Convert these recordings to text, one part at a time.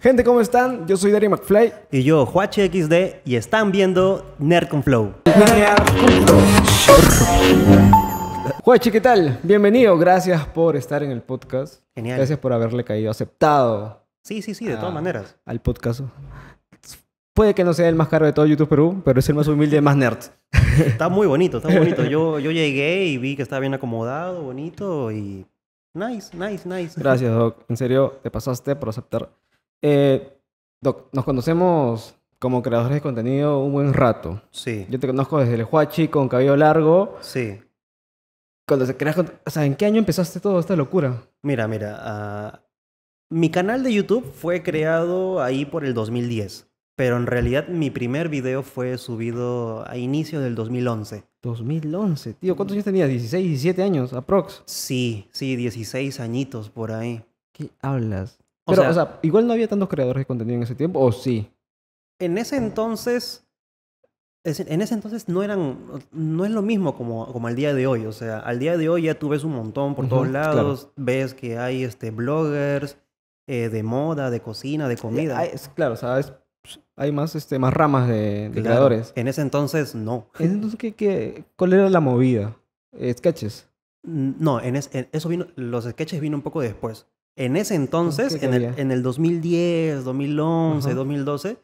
Gente, ¿cómo están? Yo soy Dari McFly. Y yo, Huachi XD, y están viendo Nerd con Flow. Huachi, ¿qué tal? Bienvenido, gracias por estar en el podcast. Genial. Gracias por haberle caído, aceptado. Sí, sí, sí, de todas maneras. Al podcast. Puede que no sea el más caro de todo YouTube Perú, pero es el más humilde, más nerd. Está muy bonito, está muy bonito. Yo, yo llegué y vi que estaba bien acomodado, bonito y... Nice, nice, nice. Gracias, Doc. En serio, te pasaste por aceptar eh, nos conocemos como creadores de contenido un buen rato. Sí. Yo te conozco desde el Huachi con cabello largo. Sí. Cuando se creas, o sea, ¿en qué año empezaste toda esta locura? Mira, mira, ah, mi canal de YouTube fue creado ahí por el 2010, pero en realidad mi primer video fue subido a inicio del 2011. 2011, tío, ¿cuántos años tenías? 16, 17 años, aprox. Sí, sí, 16 añitos por ahí. ¿Qué hablas? Pero, o sea, igual no había tantos creadores de contenido en ese tiempo, ¿o sí? En ese entonces, en ese entonces no eran, no es lo mismo como, como al día de hoy. O sea, al día de hoy ya tú ves un montón por todos lados, ves que hay este, bloggers eh, de moda, de cocina, de comida. claro, o sea, hay más, este, más ramas de, creadores. En ese entonces no. ¿En entonces ¿qué, qué, cuál era la movida? Eh, ¿Sketches? No, en eso vino, los sketches vino un poco después. En ese entonces, en el, 2010, 2011, 2012,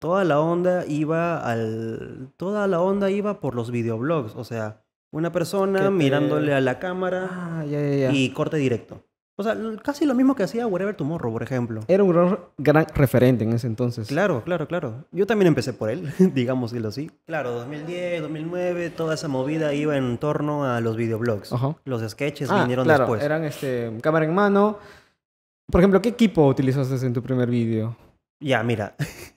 toda la onda iba al toda la onda iba por los videoblogs, o sea, una persona mirándole a la cámara ah, y corte directo. O sea, casi lo mismo que hacía Wherever Tomorrow, por ejemplo. Era un gran, referente en ese entonces. Claro, claro, claro. Yo también empecé por él, digámoslo así. Claro, 2010, 2009, toda esa movida iba en torno a los videoblogs. Los sketches ah, vinieron claro, después. Eran este, cámara en mano, por ejemplo, ¿qué equipo utilizaste en tu primer vídeo? Ya, mira.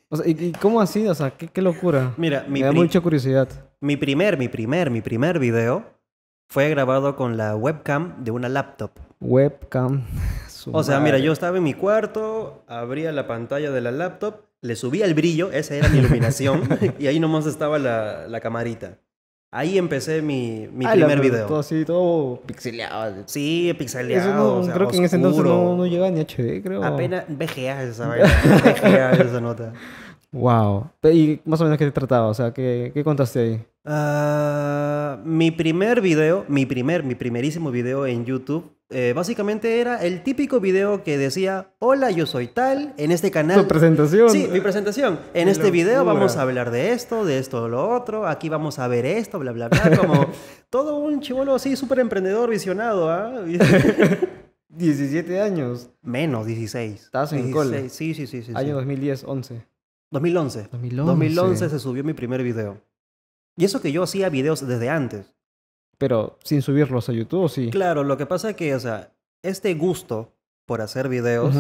O sea, ¿y, cómo así? O sea, qué, locura. Mira, Me da mucha curiosidad. Mi primer, mi primer, mi primer video fue grabado con la webcam de una laptop. Webcam. o sea, mira, yo estaba en mi cuarto, abría la pantalla de la laptop, le subía el brillo, esa era mi iluminación, y ahí nomás estaba la, la camarita. Ahí empecé mi, ah, primer video. Todo así, todo pixeleado. Sí, pixeleado. o sea, creo que en ese entonces no, no llegaba ni HD, creo. Apenas VGA esa vaina. esa nota. Wow. ¿Y más o menos qué te trataba? O sea, ¿qué, qué contaste ahí? Ah, mi primer video, mi primer, mi primerísimo video en YouTube, eh, básicamente era el típico video que decía, hola, yo soy tal, en este canal... Tu presentación. Sí, mi presentación. En este video vamos a hablar de esto, de esto, de lo otro, aquí vamos a ver esto, bla, bla, bla, como todo un chivolo así, súper emprendedor, visionado, 17 ¿ah? años. Menos 16. Estás en cole. Sí, sí, sí, sí. Año 2010, 11. 2011. 2011. 2011 se subió mi primer video. Y eso que yo hacía videos desde antes. Pero sin subirlos a YouTube, sí. Claro, lo que pasa es que, o sea, este gusto por hacer videos,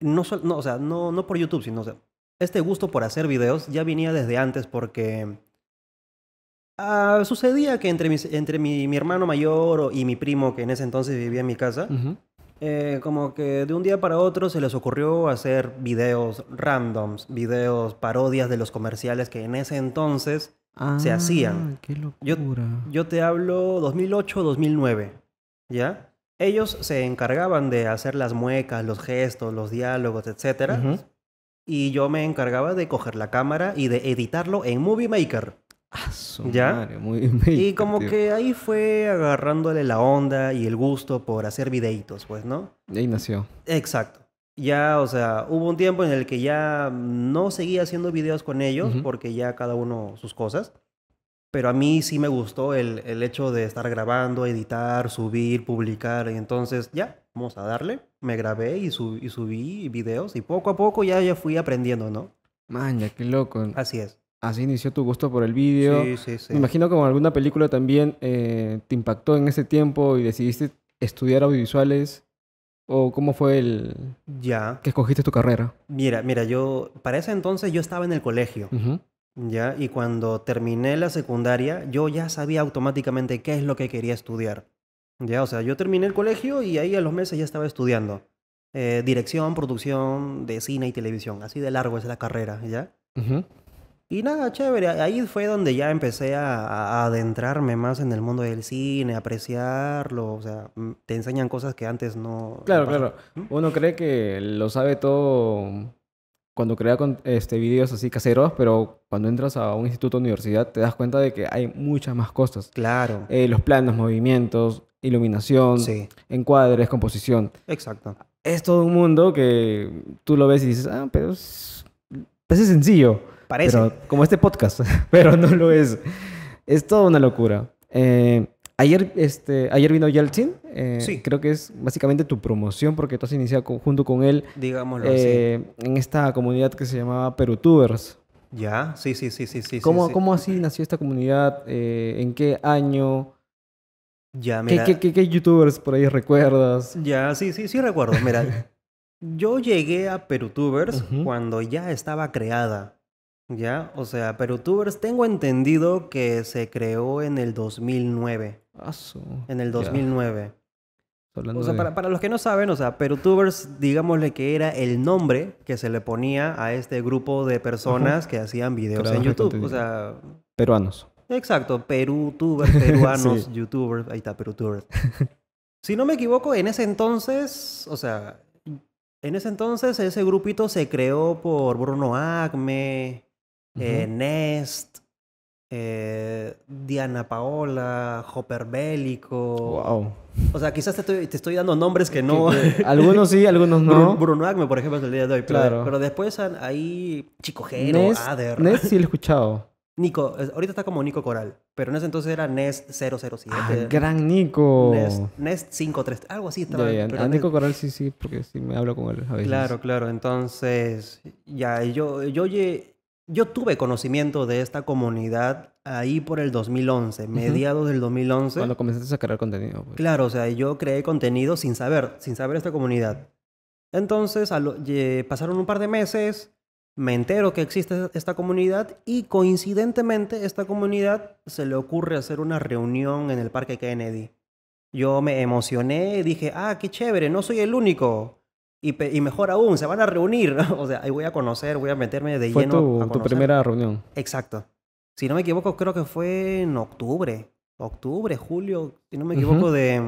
no, no, o sea, no, no por YouTube, sino, o sea, este gusto por hacer videos ya venía desde antes porque ah, sucedía que entre, entre mi, hermano mayor y mi primo, que en ese entonces vivía en mi casa, eh, como que de un día para otro se les ocurrió hacer videos randoms, videos parodias de los comerciales que en ese entonces se hacían. Ah, qué locura. Yo, te hablo 2008, 2009, ¿ya? Ellos se encargaban de hacer las muecas, los gestos, los diálogos, etcétera. Y yo me encargaba de coger la cámara y de editarlo en Movie Maker. ¿Ya? y como que ahí fue agarrándole la onda y el gusto por hacer videitos, pues, ¿no? Y ahí nació. Exacto ya, o sea, hubo un tiempo en el que ya no seguía haciendo videos con ellos porque ya cada uno sus cosas. Pero a mí sí me gustó el, el, hecho de estar grabando, editar, subir, publicar. Y entonces ya, vamos a darle. Me grabé y, subí videos y poco a poco ya, ya fui aprendiendo, ¿no? Maña, qué loco. Así es. Así inició tu gusto por el vídeo. Sí, sí, sí. Me imagino que alguna película también eh, te impactó en ese tiempo y decidiste estudiar audiovisuales. ¿O cómo fue el... Ya. Que escogiste tu carrera? Mira, mira, yo... Para ese entonces yo estaba en el colegio. Ya, y cuando terminé la secundaria, yo ya sabía automáticamente qué es lo que quería estudiar. Ya, o sea, yo terminé el colegio y ahí a los meses ya estaba estudiando. Eh, dirección, producción de cine y televisión. Así de largo es la carrera, ¿ya? Y nada, chévere. Ahí fue donde ya empecé a, adentrarme más en el mundo del cine, apreciarlo. O sea, mm, te enseñan cosas que antes no. Claro, claro. ¿Mm? Uno cree que lo sabe todo cuando crea este, videos así caseros, pero cuando entras a un instituto o universidad te das cuenta de que hay muchas más cosas. Claro. Eh, los planos, movimientos, iluminación, encuadres, composición. Exacto. Es todo un mundo que tú lo ves y dices, ah, pero es, pues es sencillo. Parece. como este podcast, pero no lo es. Es toda una locura. Eh, ayer, este, ayer vino Yeltsin. Eh, sí. Creo que es básicamente tu promoción porque tú has iniciado junto con él. Digámoslo eh, En esta comunidad que se llamaba Perutubers. Ya, sí, sí, sí, sí, sí. ¿Cómo, así nació esta comunidad? ¿En qué año? Ya, mira. ¿Qué, youtubers por ahí recuerdas? Ya, sí, sí, sí recuerdo. Mira, yo llegué a Perutubers cuando ya estaba creada ya, o sea, Perutubers, tengo entendido que se creó en el 2009. Aso. Ah, en el 2009. O sea, para, los que no saben, o sea, Perutubers, digámosle que era el nombre que se le ponía a este grupo de personas que hacían videos en YouTube. O sea... Peruanos. Exacto, Perutubers, peruanos, YouTubers, ahí está, Perutubers. si no me equivoco, en ese entonces, o sea, en ese entonces ese grupito se creó por Bruno Acme, eh, Nest, eh, Diana Paola, Hopper Bélico. Wow. O sea, quizás te estoy, te estoy dando nombres que no. algunos sí, algunos no. Bruno Agme, por ejemplo, es el día de hoy. Claro. Pero, después ahí Chico Gero, Nest, Nest sí lo he escuchado. Nico, ahorita está como Nico Coral, pero en ese entonces era Nest 007. Ah, gran Nico. Nest, 53, algo así estaba. Nico Coral sí, sí, porque sí me hablo con él a veces. Claro, claro. Entonces, ya, yo, yo, yo yo tuve conocimiento de esta comunidad ahí por el 2011, mediados del 2011. Cuando comenzaste a crear contenido. Pues. Claro, o sea, yo creé contenido sin saber, sin saber esta comunidad. Entonces, pasaron un par de meses, me entero que existe esta comunidad y coincidentemente esta comunidad se le ocurre hacer una reunión en el Parque Kennedy. Yo me emocioné y dije, ah, qué chévere, no soy el único. Y, mejor aún, se van a reunir. o sea, ahí voy a conocer, voy a meterme de lleno. Fue tu, primera reunión. Exacto. Si no me equivoco, creo que fue en octubre. Octubre, julio, si no me equivoco, de,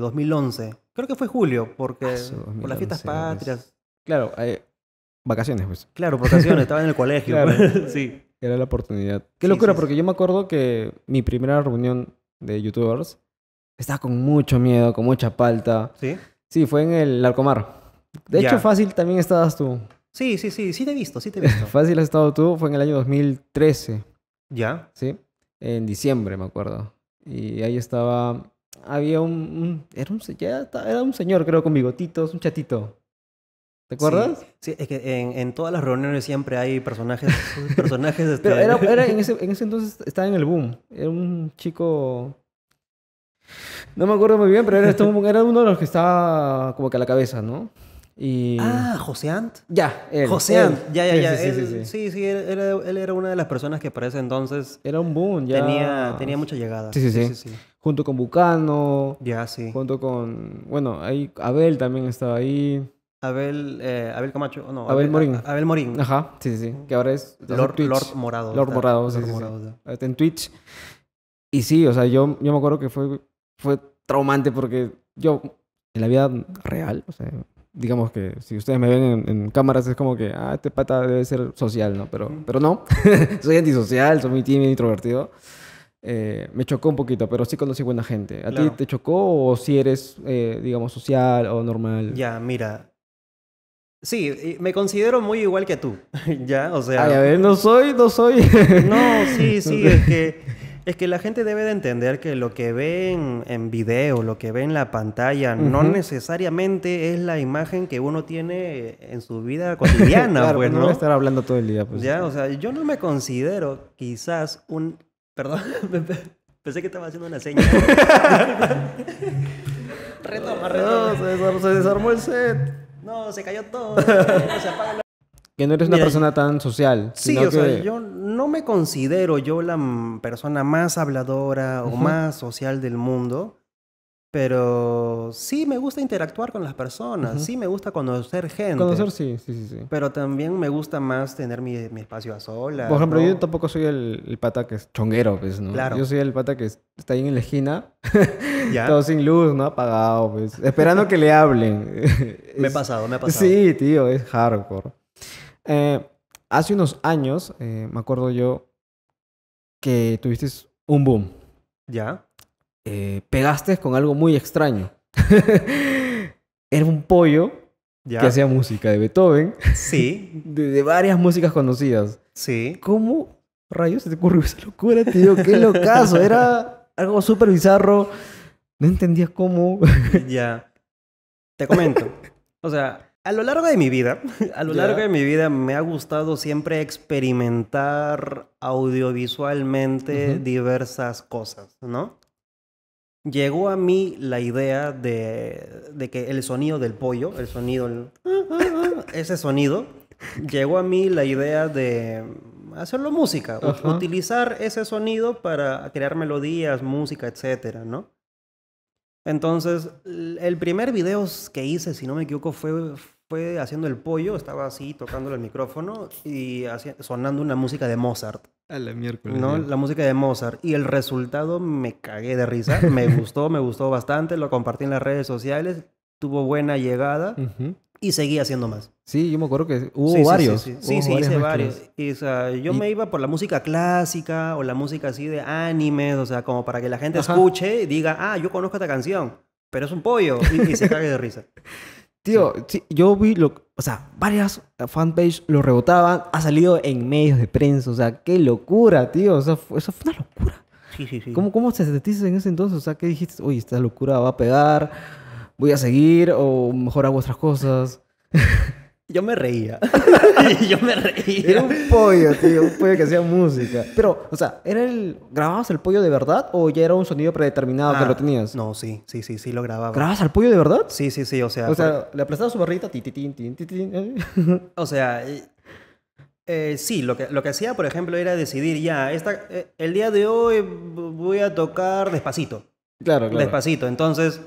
2011. Creo que fue julio, porque ah, por las fiestas patrias. Claro, eh, vacaciones, pues. Claro, vacaciones, estaba en el colegio. Pues. sí. Era la oportunidad. Qué locura, porque yo me acuerdo que mi primera reunión de youtubers estaba con mucho miedo, con mucha palta. Sí. Sí, fue en el Alcomar. De hecho, fácil también estabas tú. Sí, sí, sí, sí te he visto, sí te he visto. fácil has estado tú, fue en el año 2013. Ya. Sí, en diciembre, me acuerdo. Y ahí estaba, había un, era un, señor, creo, con bigotitos, un chatito. ¿Te acuerdas? Sí, es que en, todas las reuniones siempre hay personajes. personajes este, Pero era, en, ese, entonces estaba en el boom. Era un chico. No me acuerdo muy bien, pero era, era uno de los que estaba como que a la cabeza, ¿no? Ah, José Ant. Ya, él, Ant. Ya, ya, ya. Sí, sí, él, era una de las personas que aparece entonces. Era un boom, ya. Tenía, tenía mucha llegada. Sí, sí, sí. Junto con Bucano. Ya, sí. Junto con. Bueno, ahí Abel también estaba ahí. Abel, eh, Abel Camacho, no. Abel, Morín. Abel Morín. Ajá, sí, sí, Que ahora es. Lord, Lord Morado. Lord Morado, sí. Lord Morado, sí. en Twitch. Y sí, o sea, yo, yo me acuerdo que fue, fue traumante porque yo, en la vida real, o sea, digamos que si ustedes me ven en, cámaras es como que, ah, este pata debe ser social, ¿no? Pero, pero no, soy antisocial, soy muy tímido, introvertido. Eh, me chocó un poquito, pero sí conocí buena gente. ¿A ti te chocó o si eres, eh, digamos, social o normal? Ya, mira. Sí, me considero muy igual que tú, ¿ya? O sea... a ver, no soy, no soy... no, sí, sí, es que... Es que la gente debe de entender que lo que ve en, en video, lo que ve en la pantalla, no necesariamente es la imagen que uno tiene en su vida cotidiana. Pues, no pues, ¿no? estar hablando todo el día. Pues. Ya, o sea, yo no me considero quizás un... Perdón, pensé que estaba haciendo una seña. retoma, retoma. No, se, desarmó, el set. No, se cayó todo. Que no eres una persona tan social. Sí, o sea, yo no me considero yo la persona más habladora o más social del mundo, pero sí me gusta interactuar con las personas, sí me gusta conocer gente. Conocer, sí, sí, sí. Pero también me gusta más tener mi, espacio a solas. Por ejemplo, yo tampoco soy el, pata que es chonguero, pues, ¿no? Claro. Yo soy el pata que está ahí en la esquina, todo sin luz, ¿no? Apagado, pues, esperando que le hablen. Me ha pasado, me ha pasado. Sí, tío, es hardcore. Eh, hace unos años, eh, me acuerdo yo, que tuviste un boom. Ya. Eh, pegaste con algo muy extraño. Era un pollo que hacía música de Beethoven. Sí. De, varias músicas conocidas. Sí. ¿Cómo rayos se te ocurrió esa locura, tío? Qué locazo. Era algo súper bizarro. No entendías cómo. ya. Te comento. O sea, a lo largo de mi vida, a lo largo de mi vida me ha gustado siempre experimentar audiovisualmente diversas cosas, ¿no? Llegó a mí la idea de, que el sonido del pollo, el sonido, ese sonido, llegó a mí la idea de hacerlo música, utilizar ese sonido para crear melodías, música, etcétera, ¿no? Entonces, el primer video que hice, si no me equivoco, fue, fue haciendo el pollo, estaba así tocándole el micrófono y sonando una música de Mozart. A la miércoles. No, la música de Mozart. Y el resultado me cagué de risa. Me gustó, me gustó bastante. Lo compartí en las redes sociales. Tuvo buena llegada. Y seguí haciendo más. Sí, yo me acuerdo que hubo varios. Sí, sí, sí, sí hice varios. o sea, yo me iba por la música clásica o la música así de animes, o sea, como para que la gente escuche y diga, ah, yo conozco esta canción, pero es un pollo. Y, y se cague de risa. Tío, sí. yo vi lo, o sea, varias eh, fanpages lo rebotaban, ha salido en medios de prensa, o sea, qué locura, tío, o sea, eso fue una locura. Sí, sí, sí. ¿Cómo, cómo te sentiste en ese entonces? O sea, ¿qué dijiste? Oye, esta locura va a pegar, voy a seguir o mejor hago otras cosas. Yo me reía. yo me reía. Era un pollo, tío. Un pollo que hacía música. Pero, o sea, ¿era el... ¿grababas el pollo de verdad o ya era un sonido predeterminado que lo ah, tenías? No, sí, sí, sí, sí lo grababa. ¿Grababas al pollo de verdad? Sí, sí, sí, o sea. O sea, le aplastaba su barrita, eh. O sea, eh, sí, lo que, lo que hacía, por ejemplo, era decidir ya, esta, eh, el día de hoy voy a tocar despacito. Claro, claro. Despacito. Entonces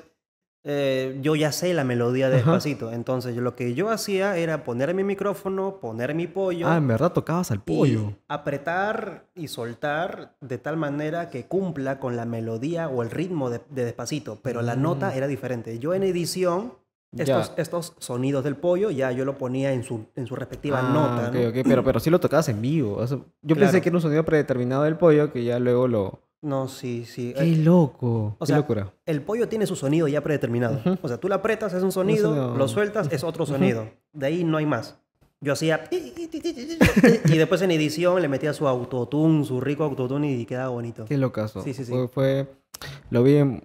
eh, yo ya sé la melodía de Despacito. Entonces, lo que yo hacía era poner mi micrófono, poner mi pollo. Ah, en verdad tocabas al pollo. apretar y soltar de tal manera que cumpla con la melodía o el ritmo de, Despacito. Pero la nota mm. era diferente. Yo en edición estos, sonidos del pollo ya yo lo ponía en su, en su respectiva ah, nota. Pero, pero lo tocabas en vivo. yo pensé que era un sonido predeterminado del pollo que ya luego lo, no, sí, sí. Qué eh, loco. O sea, locura. el pollo tiene su sonido ya predeterminado. O sea, tú lo apretas, es un sonido, lo sueltas, es otro sonido. De ahí no hay más. Yo hacía. y después en edición le metía su autotune, su rico autotune y quedaba bonito. Qué locazo. Sí, sí, sí. Fue, Lo vi en,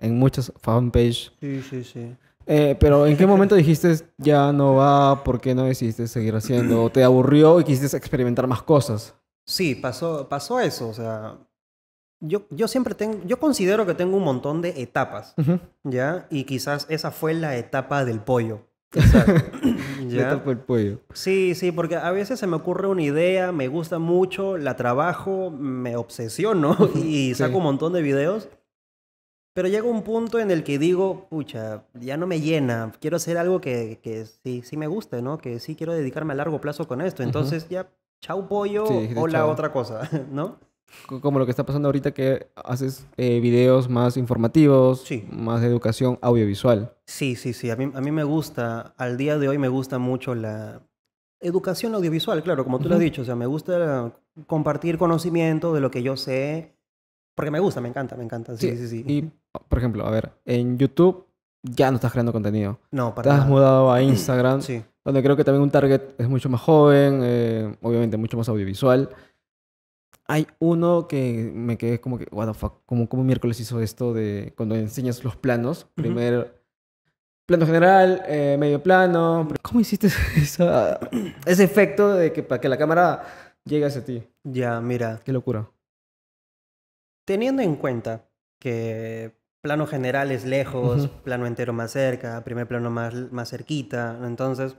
muchas fanpage. Sí, sí, sí. Eh, pero ¿en qué momento dijiste ya no va? ¿Por qué no decidiste seguir haciendo? ¿Te aburrió y quisiste experimentar más cosas? Sí, pasó, pasó eso. O sea, yo, siempre tengo, yo considero que tengo un montón de etapas, ¿ya? Y quizás esa fue la etapa del pollo. etapa del pollo. Sí, sí, porque a veces se me ocurre una idea, me gusta mucho, la trabajo, me obsesiono y saco un montón de videos. Pero llega un punto en el que digo, pucha, ya no me llena, quiero hacer algo que, que sí, sí me guste, ¿no? Que sí quiero dedicarme a largo plazo con esto. Entonces ya, chau pollo, o la otra cosa, ¿no? como lo que está pasando ahorita que haces eh, videos más informativos, más educación audiovisual. Sí, sí, sí. A mí, a mí me gusta, al día de hoy me gusta mucho la educación audiovisual, claro, como tú lo has dicho. O sea, me gusta compartir conocimiento de lo que yo sé, porque me gusta, me encanta, me encanta. Sí, sí, sí. Y, por ejemplo, a ver, en YouTube ya no estás creando contenido. No, para Te has mudado a Instagram, donde creo que también un target es mucho más joven, eh, obviamente mucho más audiovisual. Hay uno que me quedé como que, what the fuck, ¿cómo, miércoles hizo esto de cuando enseñas los planos? Primer plano general, eh, medio plano. ¿Cómo hiciste ese efecto de que para que la cámara llegue hacia ti? Ya, mira. Qué locura. Teniendo en cuenta que plano general es lejos, plano entero más cerca, primer plano más, más cerquita, entonces,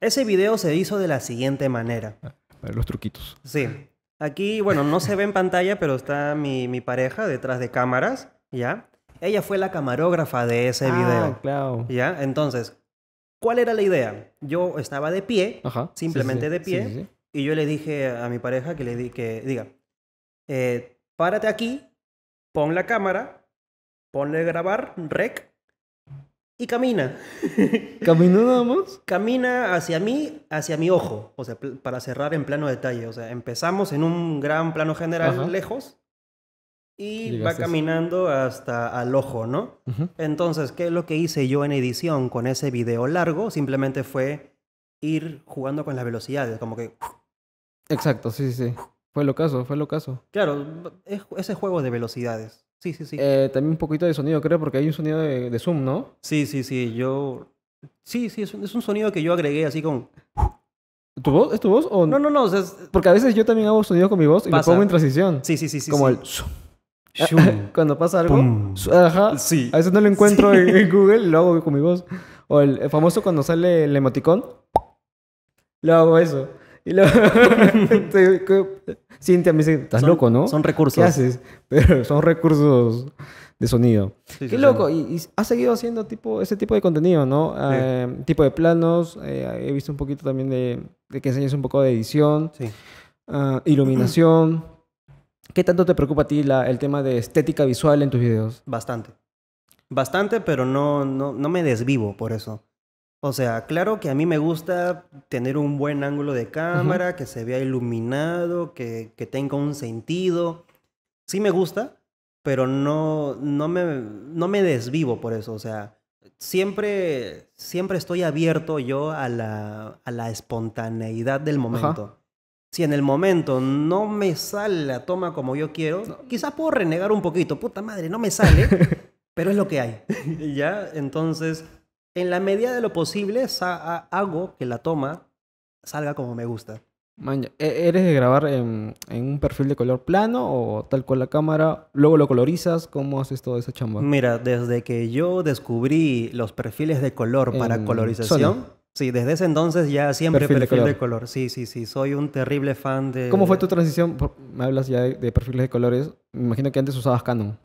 ese video se hizo de la siguiente manera. Ah, los truquitos. Sí. Aquí, bueno, no se ve en pantalla, pero está mi, pareja detrás de cámaras, ¿ya? Ella fue la camarógrafa de ese ah, video. claro. ¿Ya? Entonces, ¿cuál era la idea? Yo estaba de pie, simplemente de pie, y yo le dije a mi pareja que le di, que diga, eh, párate aquí, pon la cámara, ponle grabar, rec, y camina. Caminamos. Camina hacia mí, hacia mi ojo, o sea, para cerrar en plano detalle. O sea, empezamos en un gran plano general lejos y va caminando hasta al ojo, ¿no? Entonces, ¿qué es lo que hice yo en edición con ese video largo? Simplemente fue ir jugando con las velocidades, como que... Exacto, sí, sí, Fue lo caso, fue lo caso. Claro, ese juego de velocidades. Sí, sí, sí. Eh, también un poquito de sonido, creo, porque hay un sonido de, de Zoom, ¿no? Sí, sí, sí. Yo. Sí, sí, es un, es un sonido que yo agregué así con. ¿Tu voz? ¿Es tu voz? O... No, no, no. O sea, Porque a veces yo también hago sonido con mi voz y lo pongo en transición. Sí, sí, sí. sí Como el. Cuando pasa algo. Ajá. Sí. A veces no lo encuentro en, Google y lo hago con mi voz. O el, el famoso cuando sale el emoticón. Lo hago eso. Y luego, Cintia me dice, estás loco, ¿no? Son recursos. haces? Pero son recursos de sonido. Qué loco. Y, has seguido haciendo tipo, ese tipo de contenido, ¿no? Em, tipo de planos. Eh, he visto un poquito también de, que enseñas un poco de edición. Ah, iluminación. ¿Qué tanto te preocupa a ti el tema de estética visual en tus videos? Bastante. Bastante, pero no, no, no me desvivo por eso. O sea, claro que a mí me gusta tener un buen ángulo de cámara, que se vea iluminado, que, que, tenga un sentido. Sí me gusta, pero no, no, me, no me desvivo por eso. O sea, siempre, siempre estoy abierto yo a la, a la espontaneidad del momento. Si en el momento no me sale la toma como yo quiero, quizás puedo renegar un poquito. Puta madre, no me sale, pero es lo que hay. ya, entonces en la medida de lo posible hago que la toma salga como me gusta. Man, ¿e, ¿Eres de grabar en, un perfil de color plano o tal cual la cámara? ¿Luego lo colorizas? ¿Cómo haces toda esa chamba? Mira, desde que yo descubrí los perfiles de color para colorización, sí, desde ese entonces ya siempre perfil, de, color. Sí, sí, sí, soy un terrible fan de... ¿Cómo fue tu transición? Me hablas ya de, perfiles de colores. Me imagino que antes usabas Canon.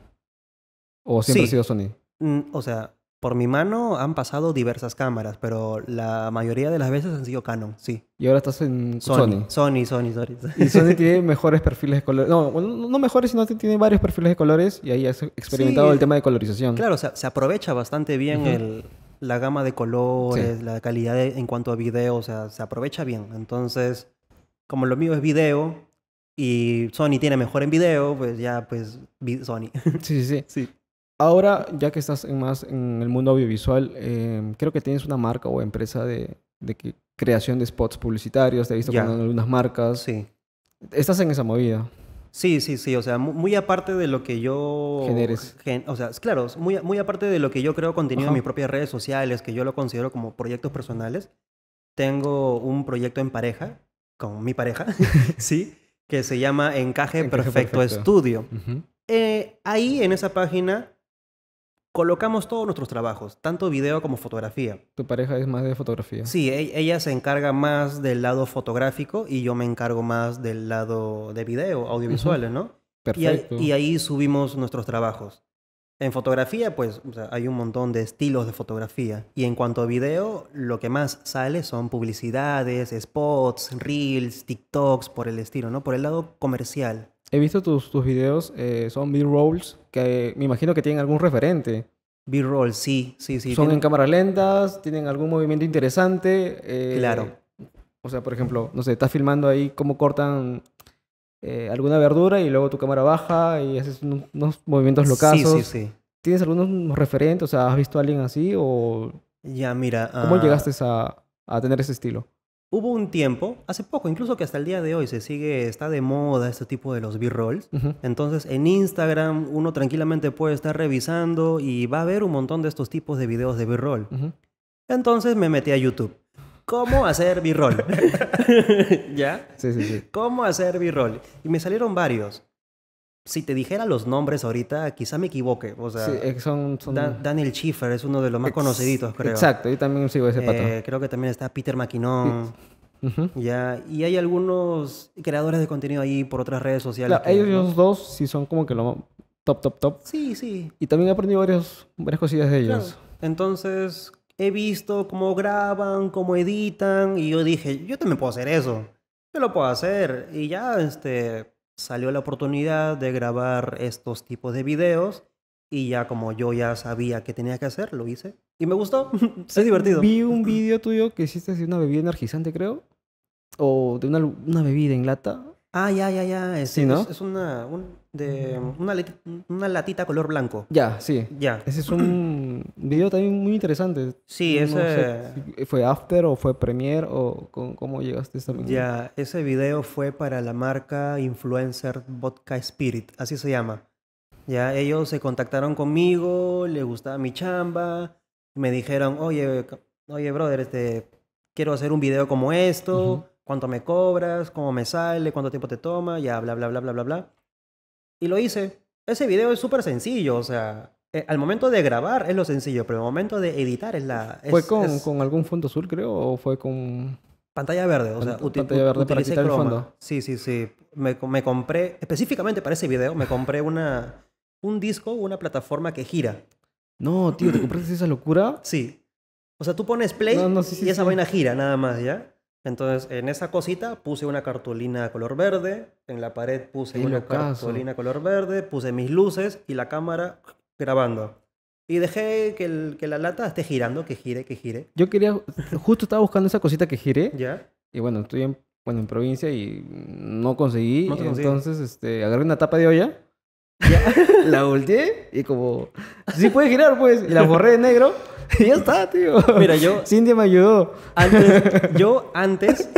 ¿O siempre sí. has sido Sony? Mm, o sea, por mi mano han pasado diversas cámaras, pero la mayoría de las veces han sido Canon, sí. Y ahora estás en Sony. Sony, Sony, Sony. Y Sony tiene mejores perfiles de colores. No, no mejores, sino que tiene varios perfiles de colores y ahí has experimentado el tema de colorización. Claro, o se aprovecha bastante bien la gama de colores, la calidad en cuanto a video, o sea, se aprovecha bien. Entonces, como lo mío es video, y Sony tiene mejor en video, pues ya, pues Sony. sí, sí. sí. Ahora, ya que estás más en el mundo audiovisual, em, creo que tienes una marca o empresa de, creación de spots publicitarios, te he visto con algunas marcas. Sí. Estás en esa movida. Sí, sí, sí, o sea, muy, aparte de lo que yo... Generes. o sea, claro, muy, muy aparte de lo que yo creo contenido en mis propias redes sociales, que yo lo considero como proyectos personales, tengo un proyecto en pareja, con mi pareja, sí, que se llama Encaje, Perfecto, Estudio. Eh, ahí en esa página colocamos todos nuestros trabajos, tanto video como fotografía. Tu pareja es más de fotografía. Sí, e-, ella se encarga más del lado fotográfico y yo me encargo más del lado de video, audiovisuales, ¿no? Perfecto. Y, ahí subimos nuestros trabajos. En fotografía, pues hay un montón de estilos de fotografía. Y en cuanto a video, lo que más sale son publicidades, spots, reels, TikToks, por el estilo, ¿no? Por el lado comercial. He visto tus, tus videos, eh, son B-rolls, que me imagino que tienen algún referente. b rolls sí, sí, sí. Son en cámaras lentas, tienen algún movimiento interesante. Eh, claro. O sea, por ejemplo, no sé, estás filmando ahí cómo cortan eh, alguna verdura y luego tu cámara baja y haces unos, movimientos locales. Sí, sí, sí. ¿Tienes algunos referentes? O sea, ¿has visto a alguien así o...? Ya, mira... ¿Cómo ah, llegaste a tener ese estilo? hubo un tiempo, hace poco, incluso que hasta el día de hoy se sigue, está de moda este tipo de los B-rolls. Entonces, en Instagram uno tranquilamente puede estar revisando y va a ver un montón de estos tipos de videos de B-roll. Entonces me metí a YouTube. ¿Cómo hacer B-roll? ¿Ya? Sí, sí, sí. ¿Cómo hacer B-roll? Y me salieron varios si te dijera los nombres ahorita, quizá me equivoque. O sea, eh, son, Daniel Schiffer es uno de los más conocidos, conociditos, creo. Exacto, yo también sigo ese eh, patrón. creo que también está Peter McKinnon. Ya, y hay algunos creadores de contenido ahí por otras redes sociales. Claro, ellos dos sí son como que lo top, top, top. Sí, sí. Y también he aprendido varios, varias cosillas de ellos. Entonces, he visto cómo graban, cómo editan, y yo dije, yo también puedo hacer eso. Yo lo puedo hacer. Y ya, este, salió la oportunidad de grabar estos tipos de videos y ya como yo ya sabía que tenía que hacer, lo hice. Y me gustó, es eh, divertido. Vi un video tuyo que hiciste de una bebida energizante, creo, o de una, una bebida en lata. Ah, ya, ya, ya. Es, es, una, una, una, latita color blanco. Ya, sí. Ya. Ese es un video también muy interesante. Sí, no ese... ¿Fue After o fue Premiere o cómo, llegaste a esta Ya, ese video fue para la marca Influencer Vodka Spirit, así se llama. Ya, ellos se contactaron conmigo, les gustaba mi chamba, me dijeron, oye, oye, brother, este, quiero hacer un video como esto cuánto me cobras, cómo me sale, cuánto tiempo te toma, ya, bla, bla, bla, bla, bla, bla. Y lo hice. Ese video es súper sencillo, o sea, eh, al momento de grabar es lo sencillo, pero al momento de editar es la... ¿Fue con, con, algún fondo azul, creo, o fue con...? Pantalla verde, o sea, util pantalla verde para el fondo. Sí, sí, sí. Me, me, compré, específicamente para ese video, me compré una, un disco, una plataforma que gira. No, tío, ¿te compraste esa locura? Sí. O sea, tú pones play y esa vaina gira, nada más, ¿ya? Entonces, en esa cosita puse una cartulina color verde, en la pared puse una cartulina cartulina color verde, puse mis luces y la cámara grabando. Y dejé que, la lata esté girando, que gire, que gire. Yo quería, justo estaba buscando esa cosita que gire. Ya. Y bueno, estoy en, bueno, en provincia y no conseguí. entonces, este, agarré una tapa de olla ya, la volteé y como, sí puede girar, pues. Y la borré de negro y ya está, tío. Mira, yo. Cintia me ayudó. yo antes,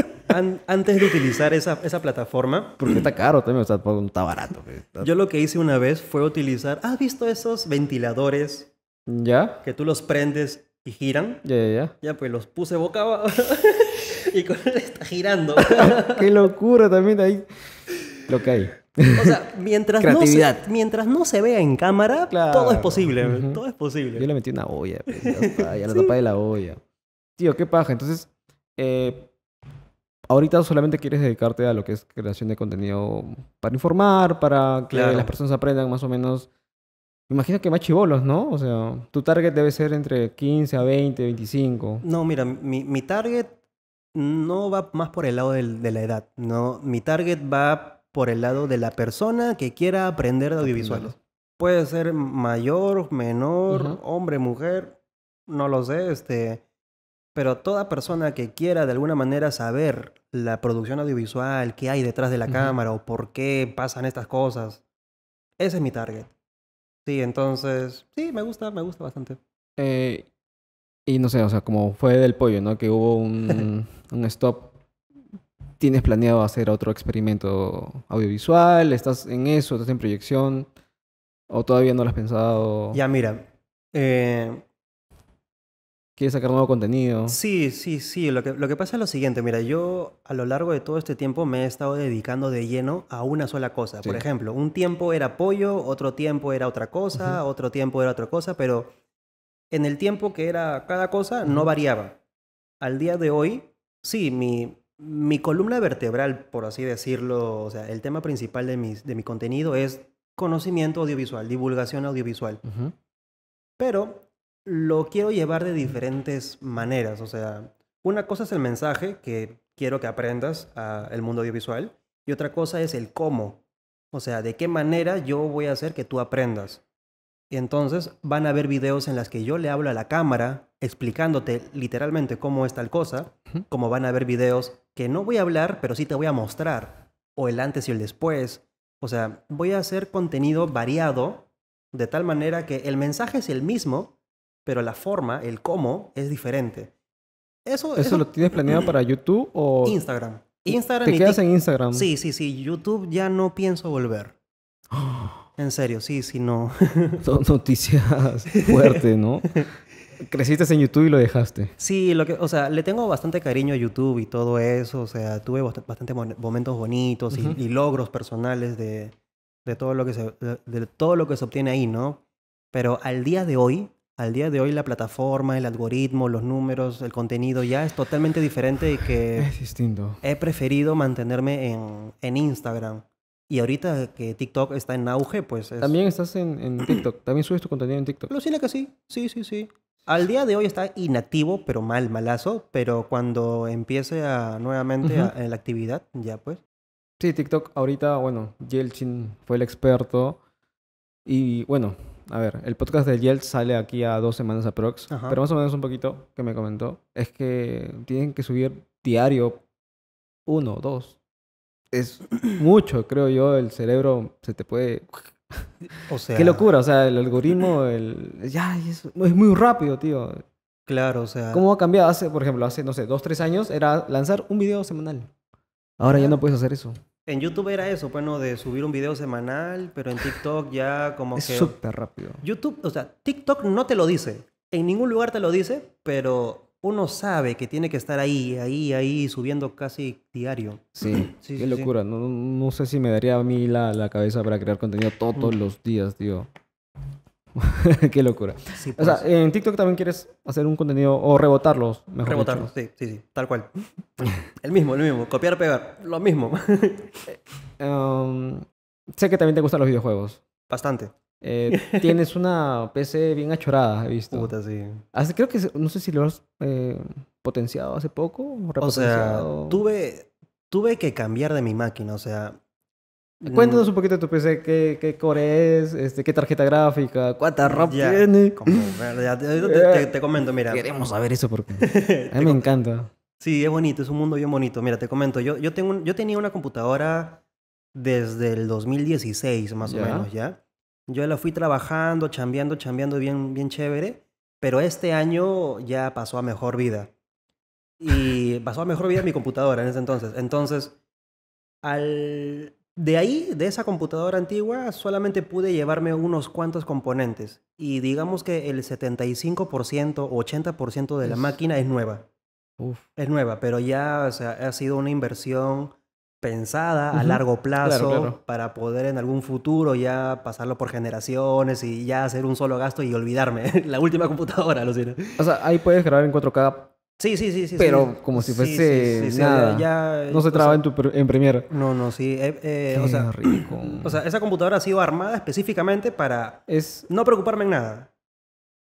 antes de utilizar esa, plataforma. Porque está caro también, o pues, está barato. Yo lo que hice una vez fue utilizar. ¿Has visto esos ventiladores? Ya. Que tú los prendes y giran. Ya, ya, ya. Ya, pues los puse boca abajo y con él está girando. Qué locura también ahí. Lo que hay mientras, no se, vea en cámara, todo es posible. es posible. Yo le metí una olla, la tapa de la olla. Tío, qué paja. Entonces, eh, ahorita solamente quieres dedicarte a lo que es creación de contenido para informar, para que las personas aprendan más o menos. imagina imagino que más chivolos, ¿no? O sea, tu target debe ser entre 15 a 20, 25. No, mira, mi, target no va más por el lado de la edad, ¿no? Mi target va por el lado de la persona que quiera aprender de audiovisual Puede ser mayor, menor, hombre, mujer, no lo sé, este, pero toda persona que quiera de alguna manera saber la producción audiovisual, qué hay detrás de la cámara o por qué pasan estas cosas, ese es mi target. Sí, entonces, sí, me gusta, me gusta bastante. Eh, y no sé, o sea, como fue del pollo, ¿no? Que hubo un stop tienes planeado hacer otro experimento audiovisual? ¿Estás en eso? ¿Estás en proyección? ¿O todavía no lo has pensado? Ya, mira. Eh, ¿Quieres sacar nuevo contenido? Sí, sí, sí. Lo que, lo que pasa es lo siguiente. Mira, yo a lo largo de todo este tiempo me he estado dedicando de lleno a una sola cosa. Por ejemplo, un tiempo era pollo, otro tiempo era otra cosa, otro tiempo era otra cosa, pero en el tiempo que era cada cosa no variaba. Al día de hoy, sí, mi, mi columna vertebral, por así decirlo, o sea, el tema principal de, mi contenido es conocimiento audiovisual, divulgación audiovisual. Pero lo quiero llevar de diferentes maneras, o sea, una cosa es el mensaje que quiero que aprendas al mundo audiovisual y otra cosa es el cómo, o sea, de qué manera yo voy a hacer que tú aprendas. Y entonces van a haber videos en las que yo le hablo a la cámara explicándote literalmente cómo es tal cosa, como van a haber videos que no voy a hablar, pero sí te voy a mostrar, o el antes y el después. O sea, voy a hacer contenido variado de tal manera que el mensaje es el mismo, pero la forma, el cómo, es diferente. ¿Eso, eso, lo tienes planeado para YouTube o...? Instagram. Instagram ¿Te quedas en Instagram? Sí, sí, sí. YouTube ya no pienso volver. En serio, sí, sí, no. Son noticias fuertes, ¿no? creciste en YouTube y lo dejaste. Sí, lo que, o sea, le tengo bastante cariño a YouTube y todo eso. O sea, tuve bastante momentos bonitos y, logros personales de, de, todo lo que se, de, todo lo que se obtiene ahí, ¿no? Pero al día de hoy, al día de hoy la plataforma, el algoritmo, los números, el contenido ya es totalmente diferente y que... Es distinto. He preferido mantenerme en, en Instagram. Y ahorita que TikTok está en auge, pues También estás en, en TikTok. También subes tu contenido en TikTok. Lo siento que sí. Sí, sí, sí. Al día de hoy está inactivo, pero mal, malazo. Pero cuando empiece a, nuevamente la actividad, ya pues. Sí, TikTok ahorita, bueno, Yelchin fue el experto. Y bueno, a ver, el podcast de Yelch sale aquí a dos semanas aprox. Pero más o menos un poquito que me comentó. Es que tienen que subir diario uno, dos. Es mucho, creo yo. El cerebro se te puede o sea, Qué locura, o sea, el algoritmo, el, ya, es, muy rápido, tío. Claro, o sea. ¿Cómo ha cambiado? Hace, por ejemplo, hace, no sé, dos, tres años era lanzar un video semanal. Ahora ya no puedes hacer eso. En YouTube era eso, bueno, pues, de subir un video semanal, pero en TikTok ya como que. Es súper rápido. YouTube, o sea, TikTok no te lo dice. En ningún lugar te lo dice, pero uno sabe que tiene que estar ahí, ahí, ahí, subiendo casi diario. Sí, sí qué locura. No, sé si me daría a mí la, la cabeza para crear contenido todos mm. los días, tío. qué locura. o sea, pues. en TikTok también quieres hacer un contenido o rebotarlos, mejor Rebotarlos, sí, sí, sí, tal cual. el mismo, el mismo. Copiar, pegar, lo mismo. Eh, em, sé que también te gustan los videojuegos. Bastante. Eh, tienes una PC bien achorada, he visto. Puta, sí. creo que, no sé si lo has eh, potenciado hace poco. O, sea, tuve, tuve que cambiar de mi máquina, o sea... Mm, Cuéntanos un poquito de tu PC, qué, core es, este, qué tarjeta gráfica, cuánta RAM tiene. te, comento, mira. Queremos saber eso porque a mí me encanta. Sí, es bonito, es un mundo bien bonito. Mira, te comento, yo, yo, tengo yo tenía una computadora desde el 2016 más o menos, ¿ya? Yo la fui trabajando, chambeando, chambeando bien, bien chévere, pero este año ya pasó a mejor vida. Y pasó a mejor vida mi computadora en ese entonces. Entonces, al, de ahí, de esa computadora antigua, solamente pude llevarme unos cuantos componentes. Y digamos que el 75% o 80% de la máquina es nueva. Es nueva, pero ya o ha sido una inversión pensada a largo plazo para poder en algún futuro ya pasarlo por generaciones y ya hacer un solo gasto y olvidarme. la última computadora, lo siento. O sea, ahí puedes grabar en 4K. Sí, sí, sí, sí. Pero como si fuese nada. Ya, no se traba en, tu, en Premiere. No, no, sí. Eh, eh, o sea, O sea, esa computadora ha sido armada específicamente para es... no preocuparme en nada.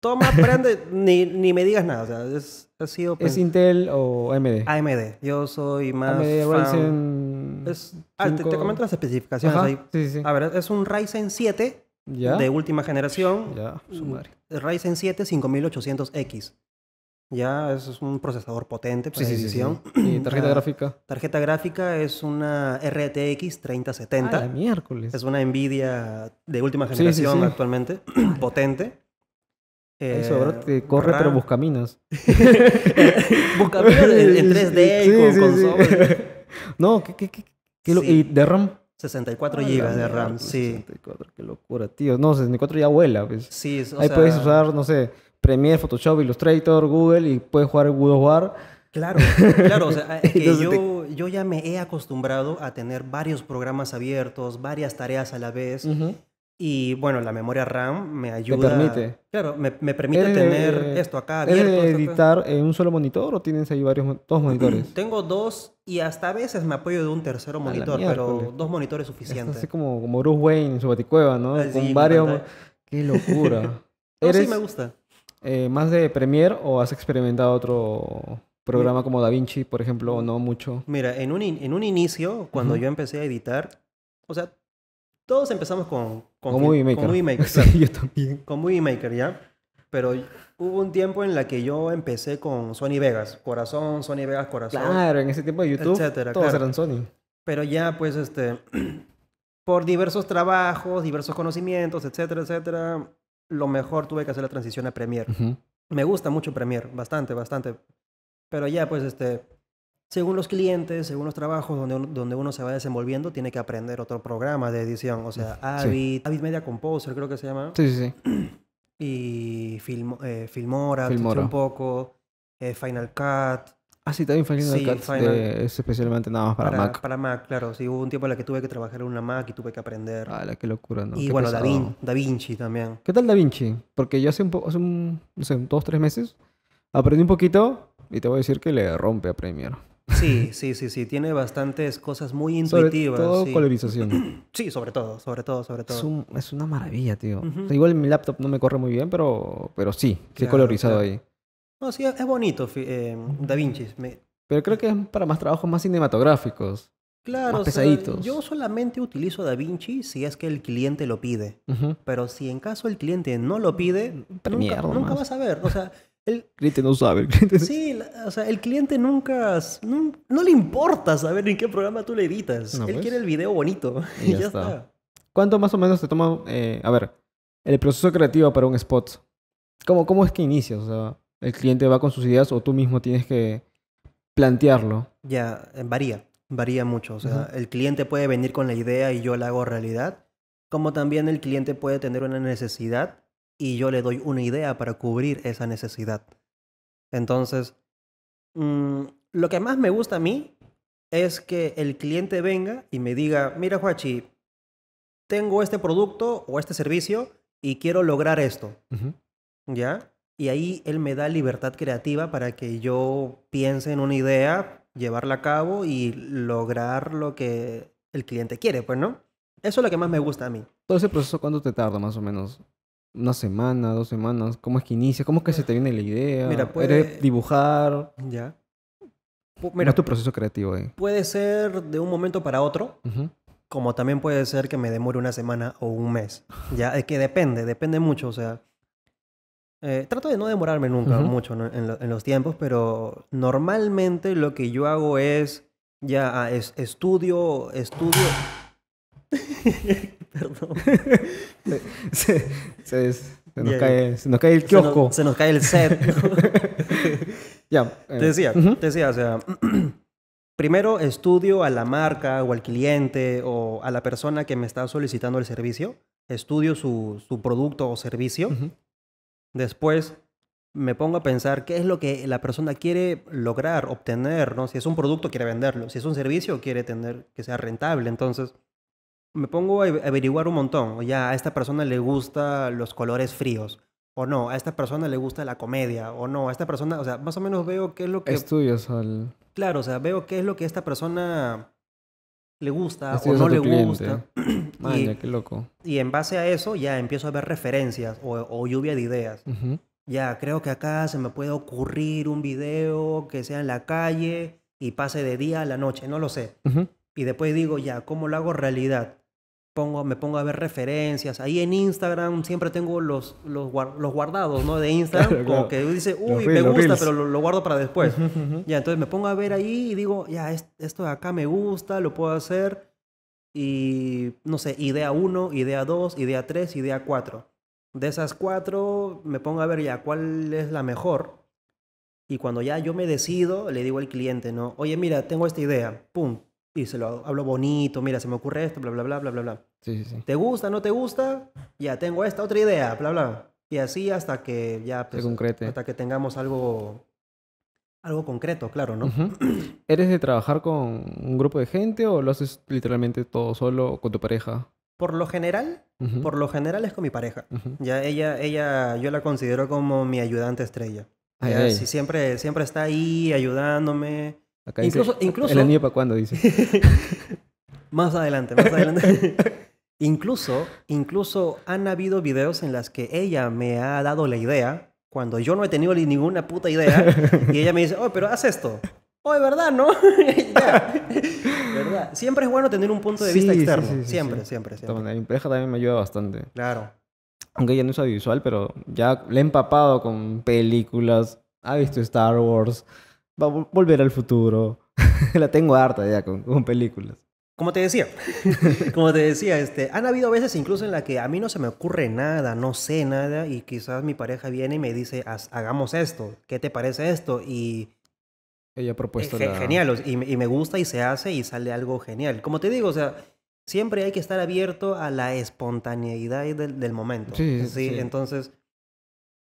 Toma, prende, ni, ni me digas nada. O sea, es, ha sido... ¿Es Intel o AMD? AMD. Yo soy más... AMD Ryzen Mm, ah, te, comento las especificaciones ahí. A ver, es un Ryzen 7 de última generación. Ya, su mm, madre. Ryzen 7 5800X. Ya, es un procesador potente para pues, ¿Y tarjeta gráfica? Tarjeta gráfica es una RTX 3070. Es una Nvidia de última generación actualmente, potente. Eso, eh, corre, pero busca minas buscaminas en, en 3D, y con software. No, ¿qué, qué, qué, ¿y de RAM? 64 GB de RAM, pues, sí. 64, qué locura, tío. No, 64 ya vuela. Pues. Sí, Ahí puedes usar, no sé, Premiere, Photoshop, Illustrator, Google y puedes jugar en War. Claro, claro. O sea, que yo, yo ya me he acostumbrado a tener varios programas abiertos, varias tareas a la vez. Y bueno, la memoria RAM me ayuda. ¿Me permite? Claro, me, permite tener esto acá abierto. editar en un solo monitor o tienes ahí varios dos monitores? Tengo dos y hasta a veces me apoyo de un tercero monitor, pero dos monitores suficientes. así como, como Bruce Wayne en su baticueva, ¿no? Con varios. ¡Qué locura! ¿Eres, me gusta. Eh, ¿Más de Premiere o has experimentado otro programa como DaVinci, por ejemplo, o no mucho? Mira, en un, en un inicio, cuando yo empecé a editar, o sea, todos empezamos con, con, Movie Maker. Con Movie Maker yo también. Con Movie Maker, ¿ya? Pero hubo un tiempo en la que yo empecé con Sony Vegas. Corazón, Sony Vegas, corazón. Claro, en ese tiempo de YouTube etcétera, todos eran Sony. Pero ya, pues, este... por diversos trabajos, diversos conocimientos, etcétera, etcétera, lo mejor tuve que hacer la transición a Premiere. Me gusta mucho Premiere, bastante, bastante. Pero ya, pues, este según los clientes, según los trabajos donde, uno, donde uno se va desenvolviendo, tiene que aprender otro programa de edición. O sea, Avid, Avid Media Composer creo que se llama. Sí, sí, sí. Y Film, eh, Filmora, Filmora. un poco, eh, Final Cut. Ah, sí, también Final Cut eh, es especialmente nada más para, Mac. Para Mac, claro. Sí, hubo un tiempo en la que tuve que trabajar en una Mac y tuve que aprender. Ah, qué locura, Y bueno, da, Vinci también. ¿Qué tal Da Vinci? Porque yo hace un, hace un, no sé, dos, tres meses aprendí un poquito y te voy a decir que le rompe a Premiere. Sí, sí, sí, sí. Tiene bastantes cosas muy intuitivas. Sobre todo colorización. Sí, sobre todo, sobre todo, sobre todo. Es, una maravilla, tío. igual mi laptop no me corre muy bien, pero, pero sí, que colorizado ahí. No, sí, es bonito, eh, Da Vinci. Pero creo que es para más trabajos más cinematográficos. Claro, más pesaditos. yo solamente utilizo Da Vinci si es que el cliente lo pide. Pero si en caso el cliente no lo pide, nunca vas a ver. O sea, el cliente no sabe. Sí, o sea, el cliente nunca. No, le importa saber en qué programa tú le editas. Él quiere el video bonito. Y, ya, está. ¿Cuánto más o menos te toma. Eh, a ver, el proceso creativo para un spot? ¿Cómo, ¿Cómo es que inicias? O sea, ¿el cliente va con sus ideas o tú mismo tienes que plantearlo? Ya, eh, varía. Varía mucho. O sea, el cliente puede venir con la idea y yo la hago realidad. Como también el cliente puede tener una necesidad y yo le doy una idea para cubrir esa necesidad. Entonces, mm, lo que más me gusta a mí es que el cliente venga y me diga, mira Juachi, tengo este producto o este servicio y quiero lograr esto. ¿Ya? Y ahí él me da libertad creativa para que yo piense en una idea, llevarla a cabo y lograr lo que el cliente quiere, pues, ¿no? Eso es lo que más me gusta a mí. Todo ese proceso, ¿cuánto te tarda más o menos? una semana, dos semanas? ¿Cómo es que inicia? ¿Cómo es que se te viene la idea? Mira, puede... dibujar? Ya. mira, tu proceso creativo Puede ser de un momento para otro, como también puede ser que me demore una semana o un mes. Ya, es que depende, depende mucho, o sea... Eh, trato de no demorarme nunca mucho en, los tiempos, pero normalmente lo que yo hago es ya ah, estudio, estudio. se, nos cae, se, nos cae, el kiosco. se nos, cae el set. ya. Eh, te decía, te decía, o sea, primero estudio a la marca o al cliente o a la persona que me está solicitando el servicio. Estudio su, su producto o servicio. Después me pongo a pensar qué es lo que la persona quiere lograr, obtener, ¿no? Si es un producto, quiere venderlo. Si es un servicio, quiere tener que sea rentable. Entonces, me pongo a averiguar un montón. Ya, a esta persona le gusta los colores fríos. O no, a esta persona le gusta la comedia. O no, a esta persona, o sea, más o menos veo qué es lo que... Estudios al... Claro, o sea, veo qué es lo que a esta persona le gusta o no le gusta. y, qué loco. Y en base a eso ya empiezo a ver referencias o, lluvia de ideas. Ya, creo que acá se me puede ocurrir un video que sea en la calle y pase de día a la noche, no lo sé. Y después digo, ya, ¿cómo lo hago realidad? pongo, me pongo a ver referencias. Ahí en Instagram siempre tengo los, los, los guardados, ¿no? De Instagram, como que dice, uy, me gusta, pero lo, guardo para después. Ya, entonces me pongo a ver ahí y digo, ya, esto de acá me gusta, lo puedo hacer. Y, no sé, idea 1, idea 2, idea 3, idea 4. De esas cuatro, me pongo a ver ya cuál es la mejor. Y cuando ya yo me decido, le digo al cliente, ¿no? Oye, mira, tengo esta idea. Pum, y se lo hablo bonito, mira, se me ocurre esto, bla, bla, bla, bla, bla, bla. Sí, sí, sí. ¿Te gusta, no te gusta? Ya tengo esta otra idea, bla, bla. Y así hasta que ya... Pues, hasta que tengamos algo... Algo concreto, claro, ¿no? ¿Eres de trabajar con un grupo de gente o lo haces literalmente todo solo con tu pareja? Por lo general, por lo general es con mi pareja. Ya ella, ella, yo la considero como mi ayudante estrella. Ay, siempre, siempre está ahí ayudándome Acá incluso, incluso, ¿El para cuándo? Dice. más adelante, más adelante. incluso, incluso han habido videos en las que ella me ha dado la idea cuando yo no he tenido ninguna puta idea y ella me dice, oh, pero haz esto. Oh, es verdad, ¿no? ¿Verdad? Siempre es bueno tener un punto de vista externo. siempre, siempre, La Mi también me ayuda bastante. Claro. Aunque ella no es audiovisual, pero ya le he empapado con películas, ha visto Star Wars, va a volver al futuro. la tengo harta ya con, películas. Como te decía, como te decía, este, han habido veces incluso en la que a mí no se me ocurre nada, no sé nada, y quizás mi pareja viene y me dice, hagamos esto, ¿qué te parece esto? Y... Ella ha propuesto eh, la... Genial, y, y me gusta y se hace y sale algo genial. Como te digo, o sea, siempre hay que estar abierto a la espontaneidad del, del momento. Sí, sí, Entonces,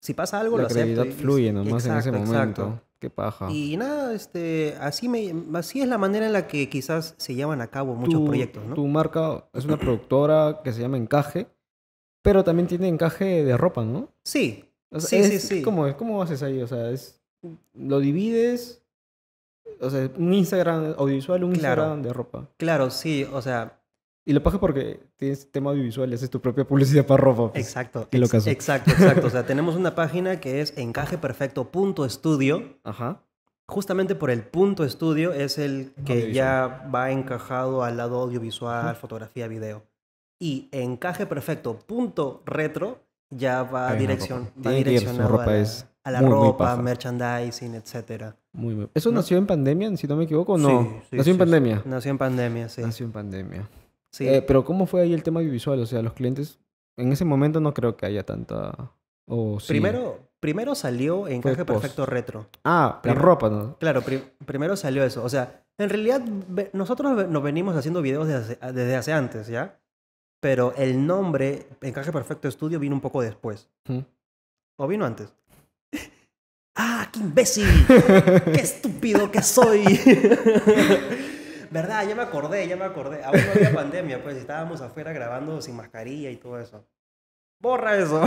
si pasa algo, la lo acepto. La fluye nomás en ese momento. Exacto. Qué paja. Y nada, este, así, me, así es la manera en la que quizás se llevan a cabo muchos proyectos, ¿no? Tu marca es una productora que se llama Encaje, pero también tiene encaje de ropa, ¿no? Sí. sí, sí, sí, ¿cómo, haces ahí? O sea, es, lo divides, o sea, un Instagram audiovisual, un Instagram de ropa. Claro, sí, o sea, y lo paja porque tienes tema audiovisual, haces tu propia publicidad para ropa. exacto. Exacto, exacto. o sea, tenemos una página que es encajeperfecto.studio. Ajá. Justamente por el punto estudio es el que ya va encajado al lado audiovisual, fotografía, video. Y encajeperfecto.retro ya va, a dirección, va direccionado a la, a la ropa, merchandising, etcétera. Muy, ¿Eso nació en pandemia, si no me equivoco? No. Sí, nació en pandemia. Nació en pandemia, sí. Nació en pandemia. Sí. Eh, pero ¿cómo fue ahí el tema audiovisual? O sea, los clientes, en ese momento no creo que haya tanta... Oh, Primero, primero salió Encaje Perfecto Retro. Ah, la ropa, ¿no? Claro, primero salió eso. O sea, en realidad nosotros nos venimos haciendo videos desde hace, antes, ¿ya? Pero el nombre Encaje Perfecto Estudio vino un poco después. ¿O vino antes? ¡Ah, qué imbécil! ¡Qué estúpido que soy! ¿Verdad? Ya me acordé, ya me acordé. Aún no había pandemia, pues estábamos afuera grabando sin mascarilla y todo eso. Borra eso.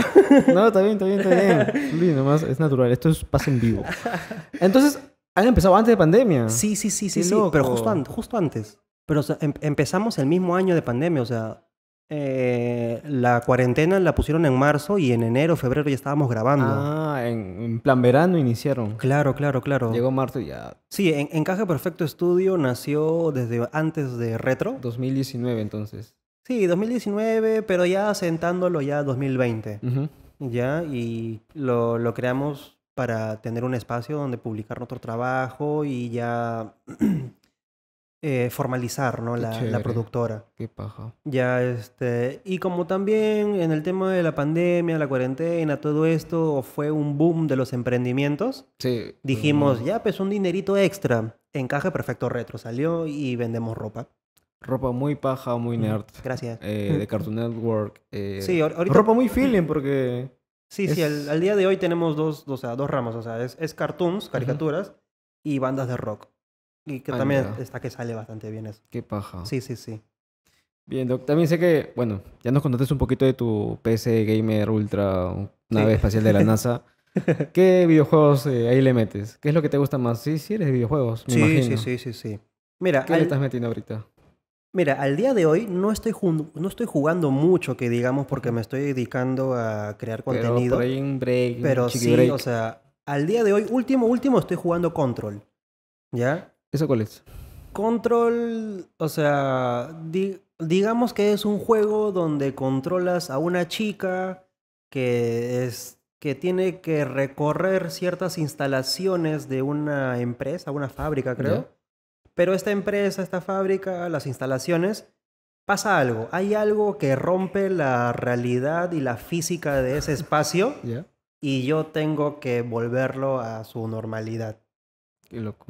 No, está bien, está bien, está bien. nomás es natural, esto es pasa en vivo. Entonces, ¿han empezado antes de pandemia? Sí, sí, sí, sí, sí, pero justo, justo antes. Pero em-, empezamos el mismo año de pandemia, o sea, eh, la cuarentena la pusieron en marzo y en enero, febrero ya estábamos grabando. Ah, en, plan verano iniciaron. Claro, claro, claro. Llegó marzo y ya. Sí, en, Encaje Perfecto Estudio nació desde antes de Retro. 2019 entonces. Sí, 2019, pero ya asentándolo ya 2020. Ya, y lo, lo creamos para tener un espacio donde publicar nuestro trabajo y ya Eh, formalizar, ¿no? La, productora. Qué paja. Ya, este. Y como también en el tema de la pandemia, la cuarentena, todo esto fue un boom de los emprendimientos. Sí. Dijimos, ya, pues un dinerito extra. Encaje perfecto retro. Salió y vendemos ropa. Ropa muy paja, muy nerd. Gracias. Eh, de Cartoon Network. Eh, sí, ahorita... Ropa muy feeling porque... Sí, sí, al, día de hoy tenemos dos, o sea, dos ramas. O sea, es, cartoons, caricaturas, y bandas de rock. Y que ah, también está que sale bastante bien eso. Qué paja. Sí, sí, sí. Bien, Doc, también sé que, bueno, ya nos contaste un poquito de tu PC Gamer Ultra, nave espacial de la NASA. ¿Qué videojuegos eh, ahí le metes? ¿Qué es lo que te gusta más? Sí, sí, eres videojuegos. sí, sí, sí, sí, sí. Mira, ¿Qué le estás metiendo ahorita? Mira, al día de hoy no estoy, no estoy jugando mucho, que digamos, porque me estoy dedicando a crear contenido. Pero, por break, pero sí, o sea, al día de hoy, último, último, estoy jugando Control. ¿Ya? ¿Eso cuál es? Control, o sea, digamos que es un juego donde controlas a una chica que es que tiene que recorrer ciertas instalaciones de una empresa, una fábrica, creo. Pero esta empresa, esta fábrica, las instalaciones, pasa algo. Hay algo que rompe la realidad y la física de ese espacio. Y yo tengo que volverlo a su normalidad.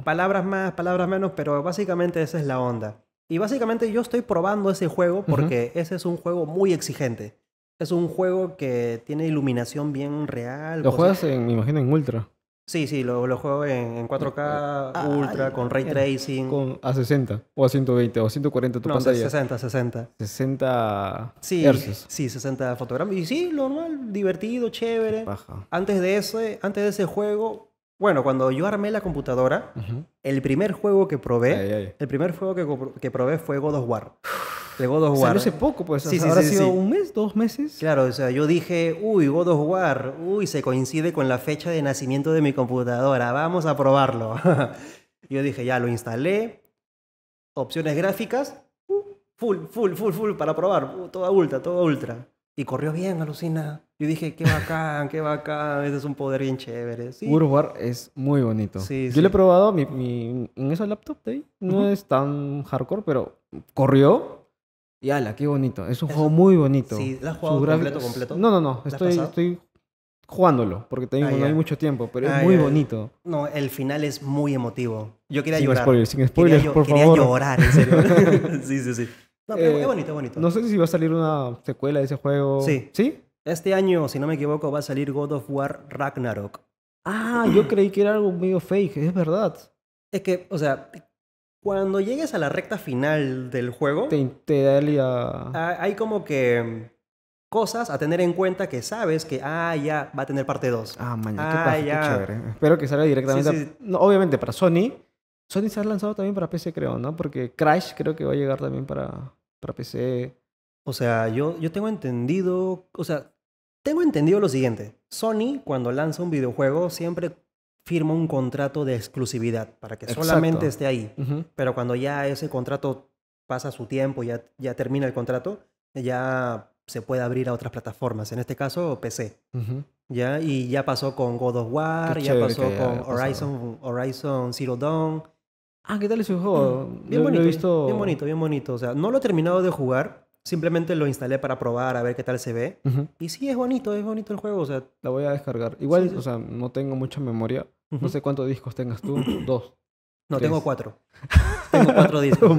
Palabras más, palabras menos, pero básicamente esa es la onda. Y básicamente yo estoy probando ese juego porque ese es un juego muy exigente. Es un juego que tiene iluminación bien real. Lo juegas, en, me imagino, en Ultra. Sí, sí, lo, juego en, 4K ah, Ultra, con ray tracing. Con a 60, o a 120, o a 140 tu no, a 60, 60. 60 Hz? Sí, 60 fotogramas. Y sí, lo normal, divertido, chévere. Antes de, ese, antes de ese juego, bueno, cuando yo armé la computadora, el primer juego que probé, el primer juego que, que, probé fue God of War. De God of War. hace poco, pues. sido un mes, dos meses? Claro, o sea, yo dije, uy, God of War, uy, se coincide con la fecha de nacimiento de mi computadora, vamos a probarlo. yo dije, ya lo instalé, opciones gráficas, uh, full, full, full, full para probar, uh, toda ultra, toda ultra. Y corrió bien, alucina. Yo dije, qué bacán, qué bacán, ese es un poder bien chévere. World War es muy bonito. Sí, Yo lo he probado mi, mi, en esa laptop de ahí. No es tan hardcore, pero corrió. Y ala, qué bonito. Es un juego muy bonito. Sí, ¿la has jugado completo, completo? No, no, no. Estoy, estoy jugándolo, porque tengo, digo, ah, no hay mucho tiempo, pero es ah, muy bonito. No, el final es muy emotivo. Yo quería llorar. sin spoilers, por favor. Quería llorar, en serio. sí, sí, sí. Eh, no, sé si va a salir una secuela de ese juego. Sí. ¿Sí? Este año, si no me equivoco, va a salir God of War Ragnarok. Ah, yo creí que era algo medio fake, es verdad. Es que, o sea, cuando llegues a la recta final del juego, te, da Hay como que mm, cosas a tener en cuenta que sabes que, ah, ya va a tener parte 2. Ah, mañana, qué, ah, qué chévere. Espero que salga directamente. obviamente, para Sony. Sony se ha lanzado también para PC, creo, ¿no? Porque Crash creo que va a llegar también para, para PC. O sea, yo, yo tengo entendido, o sea, tengo entendido lo siguiente. Sony, cuando lanza un videojuego, siempre firma un contrato de exclusividad para que solamente esté ahí. Pero cuando ya ese contrato pasa su tiempo, ya, ya termina el contrato, ya se puede abrir a otras plataformas, en este caso PC. ¿Ya? Y ya pasó con God of War, ya pasó con Horizon, Horizon Zero Dawn, Ah, ¿qué tal es su juego? Mm, bien bonito. Bien bonito, bien bonito. O sea, no lo he terminado de jugar. Simplemente lo instalé para probar, a ver qué tal se ve. Y sí, es bonito, es bonito el juego. O sea, la voy a descargar. Igual, o sea, no tengo mucha memoria. No sé cuántos discos tengas tú. Dos. No, tengo cuatro. tengo cuatro discos.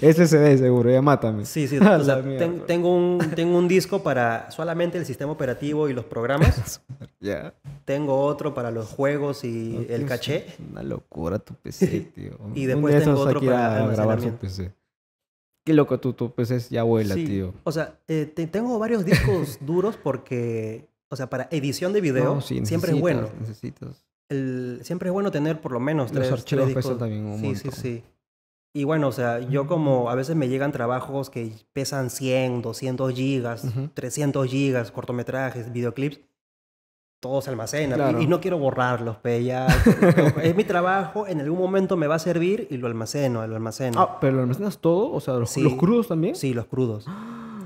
SSD seguro, ya mátame. Sí, sí. tengo, un, tengo un disco para solamente el sistema operativo y los programas. ya. Tengo otro para los juegos y el caché. Una locura tu PC, tío. y después tengo otro para grabar su PC. Qué loco tu, tu PC ya vuela, tío. O sea, eh, tengo varios discos duros porque, o sea, para edición de video siempre es bueno. Necesitas siempre es bueno tener por lo menos tres, Los archivos también Sí, sí, sí. Y bueno, o sea, yo como a veces me llegan trabajos que pesan 100, 200 gigas, 300 gigas, cortometrajes, videoclips, Todos se almacenan y, no quiero borrarlos, pe, ya, es mi trabajo, en algún momento me va a servir y lo almaceno, lo almaceno. Ah, pero lo almacenas todo, o sea, los, crudos también? Sí, los crudos.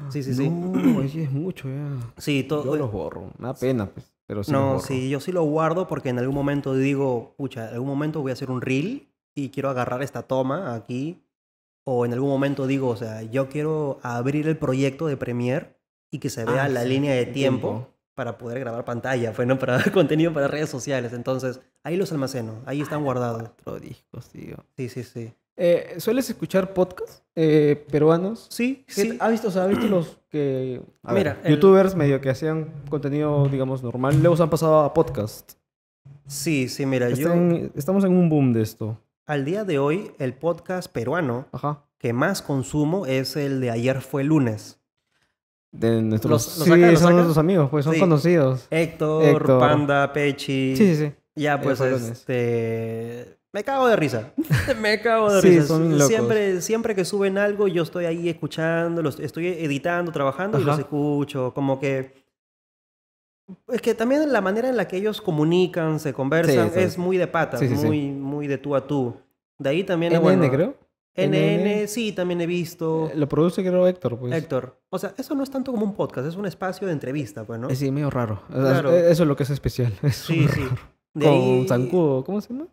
Sí, sí, no, sí. es mucho ya. Sí, todo. Yo los borro, una pena, pues no, sí, yo sí lo guardo porque en algún momento digo, pucha, en algún momento voy a hacer un reel y quiero agarrar esta toma aquí. O en algún momento digo, o sea, yo quiero abrir el proyecto de Premiere y que se vea ah, la línea de tiempo, para poder grabar pantalla, bueno, para dar contenido para redes sociales. Entonces, ahí los almaceno, ahí están ah, guardados. otro disco Sí, sí, sí. Eh, ¿Sueles escuchar podcasts eh, peruanos? Sí, sí. ¿Has visto, o visto los que... Mira, youtubers medio que hacían contenido, digamos, normal, luego se han pasado a podcast. Sí, sí, mira, yo... Estamos en un boom de esto. Al día de hoy, el podcast peruano que más consumo es el de Ayer fue lunes. De nuestros... Los, sí, son nuestros amigos, pues son conocidos. Héctor, Panda, Pechi. Sí, sí, sí. Ya, pues, este... Me cago de risa. me cago de risa. Siempre, siempre que suben algo, yo estoy ahí escuchando, estoy editando, trabajando y los escucho. Como que. Es que también la manera en la que ellos comunican, se conversan, es muy de pata, muy, muy de tú a tú. De ahí también. NN, creo. NN, sí, también he visto. Eh, lo produce, creo, Héctor, pues. Héctor. O sea, eso no es tanto como un podcast, es un espacio de entrevista, pues, ¿no? Sí, medio raro. Eso es lo que es especial. sí, sí. Con ¿cómo se llama?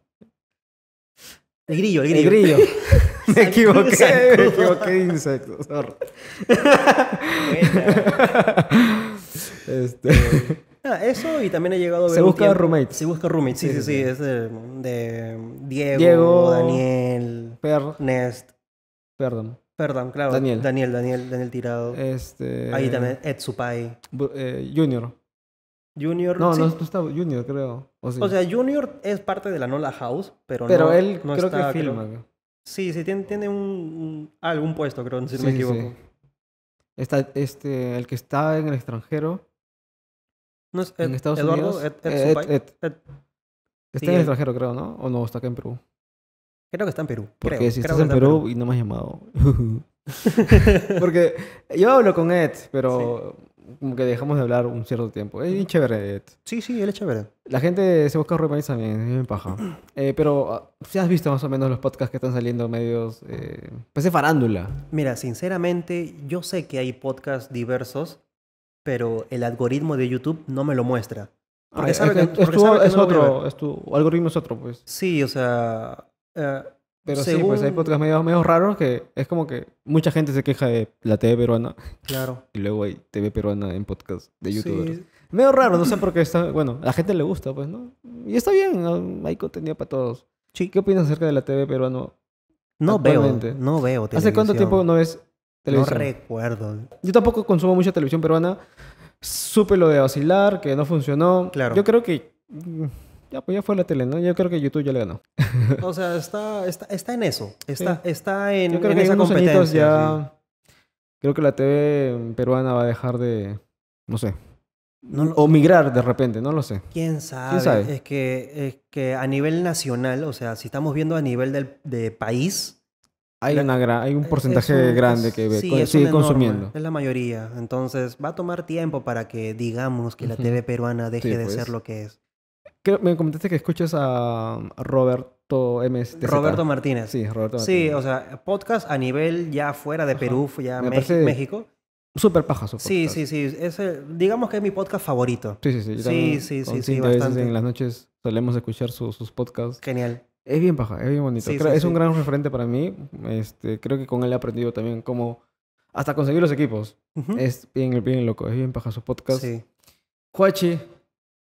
El grillo, el grillo. El grillo. me equivoqué, me equivoqué de insecto, este. ah, eso y también he llegado a ver. Se busca roommate. Se busca roommate, sí, sí, sí. Es de, Diego, Daniel, Nest. Perdón. Perdón, claro. Daniel. Daniel, Daniel, Daniel Tirado. Este. Ahí también, Ed Supai. Eh, junior. Junior. No, no, no está Junior, creo. O, sea, Junior es parte de la Nola House, pero, pero no. Pero él no creo está, que Sí, sí, tiene, tiene un, algún puesto, creo, si no me equivoco. Está, este, el que está en el extranjero. No es en Estados Eduardo, Unidos. Ed, eh, está en el extranjero, creo, ¿no? O no, está acá en Perú. Creo que está en Perú. Porque si estás en Perú, en Perú, y no me has llamado. Porque yo hablo con Ed, pero como que dejamos de hablar un cierto tiempo. Es chévere. Sí, sí, él es chévere. La gente se busca ropa también, es paja. Eh, pero ah, si has visto más o menos los podcasts que están saliendo medios, eh, pues de farándula. Mira, sinceramente, yo sé que hay podcasts diversos, pero el algoritmo de YouTube no me lo muestra. Porque ah, sabe es, que, es, es otro, es tu algoritmo es otro, pues. Sí, o sea, eh, pero sí, pues hay podcasts medio, raros que es como que mucha gente se queja de la TV peruana. Claro. Y luego hay TV peruana en podcast de youtubers. Sí. Medio raro, no sé por qué está. Bueno, a la gente le gusta, pues, ¿no? Y está bien, hay contenido para todos. Sí. ¿Qué opinas acerca de la TV peruana? No veo. No veo ¿Hace cuánto tiempo no ves televisión? No recuerdo. Yo tampoco consumo mucha televisión peruana. Supe lo de vacilar, que no funcionó. Claro. Yo creo que ya pues ya fue la tele, ¿no? Yo creo que YouTube ya le ganó. o sea, está, está, está en eso. Está, está en, Yo creo que esa Ya, Creo que la TV peruana va a dejar de, no sé. o migrar de repente, no lo sé. ¿Quién sabe? Es, que, es que a nivel nacional, o sea, si estamos viendo a nivel del, de país, hay, una hay un porcentaje grande que sigue consumiendo. es la mayoría. Entonces, va a tomar tiempo para que digamos que la TV peruana deje de ser pues. lo que es me comentaste que escuchas a Roberto MSTZ. Roberto Martínez. Sí, Roberto Martínez. Sí, o sea, podcast a nivel ya fuera de Perú, ya México. Súper paja su podcast. Sí, sí, sí. digamos que es mi podcast favorito. Sí, sí, sí. sí, sí, sí, en las noches solemos escuchar sus podcasts. Genial. Es bien paja, es bien bonito. es un gran referente para mí. Este, creo que con él he aprendido también cómo hasta conseguir los equipos. Es bien, bien loco, es bien paja su podcast. Sí. Juachi,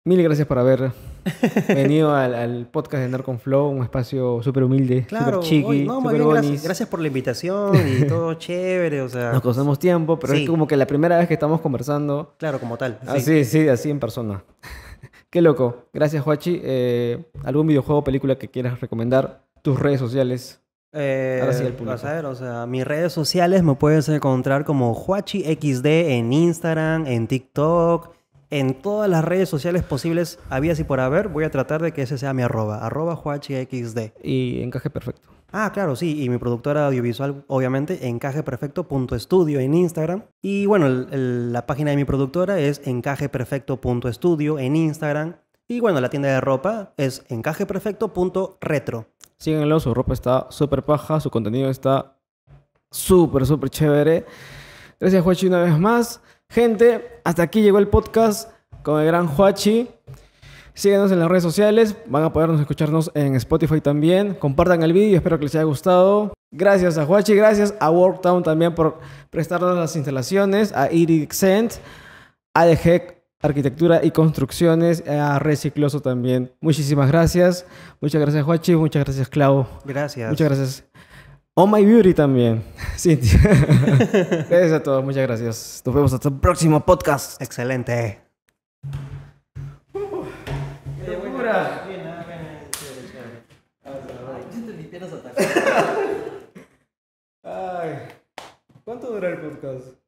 Mil gracias por haber venido al, podcast de Narcon Flow, un espacio súper humilde, claro, súper gracias, por la invitación y todo chévere, o sea... Nos costamos pues, tiempo, pero es como que la primera vez que estamos conversando... Claro, como tal. Así, sí, así en persona. Qué loco. Gracias, Huachi. Eh, ¿Algún videojuego, o película que quieras recomendar? Tus redes sociales. Eh, Ahora sí, el público. a ver, mis redes sociales me puedes encontrar como HuachiXD en Instagram, en TikTok en todas las redes sociales posibles, había y por haber, voy a tratar de que ese sea mi arroba, arroba XD. Y encaje perfecto. Ah, claro, sí, y mi productora audiovisual, obviamente, encajeperfecto.estudio en Instagram. Y bueno, la página de mi productora es encajeperfecto.estudio en Instagram. Y bueno, la tienda de ropa es encajeperfecto.retro. Síguenlo, su ropa está súper paja, su contenido está súper, súper chévere. Gracias, Juachi, una vez más. Gente, hasta aquí llegó el podcast con el gran Huachi. Síguenos en las redes sociales, van a podernos escucharnos en Spotify también. Compartan el vídeo, espero que les haya gustado. Gracias a Huachi, gracias a Worktown también por prestarnos las instalaciones, a Irixent, a DG Arquitectura y Construcciones, a Recicloso también. Muchísimas gracias. Muchas gracias, Huachi. Muchas gracias, Clau. Gracias. Muchas gracias. Oh My Beauty también. gracias a todos, muchas gracias. Nos vemos hasta el próximo podcast. Excelente. ¿Cuánto dura el podcast?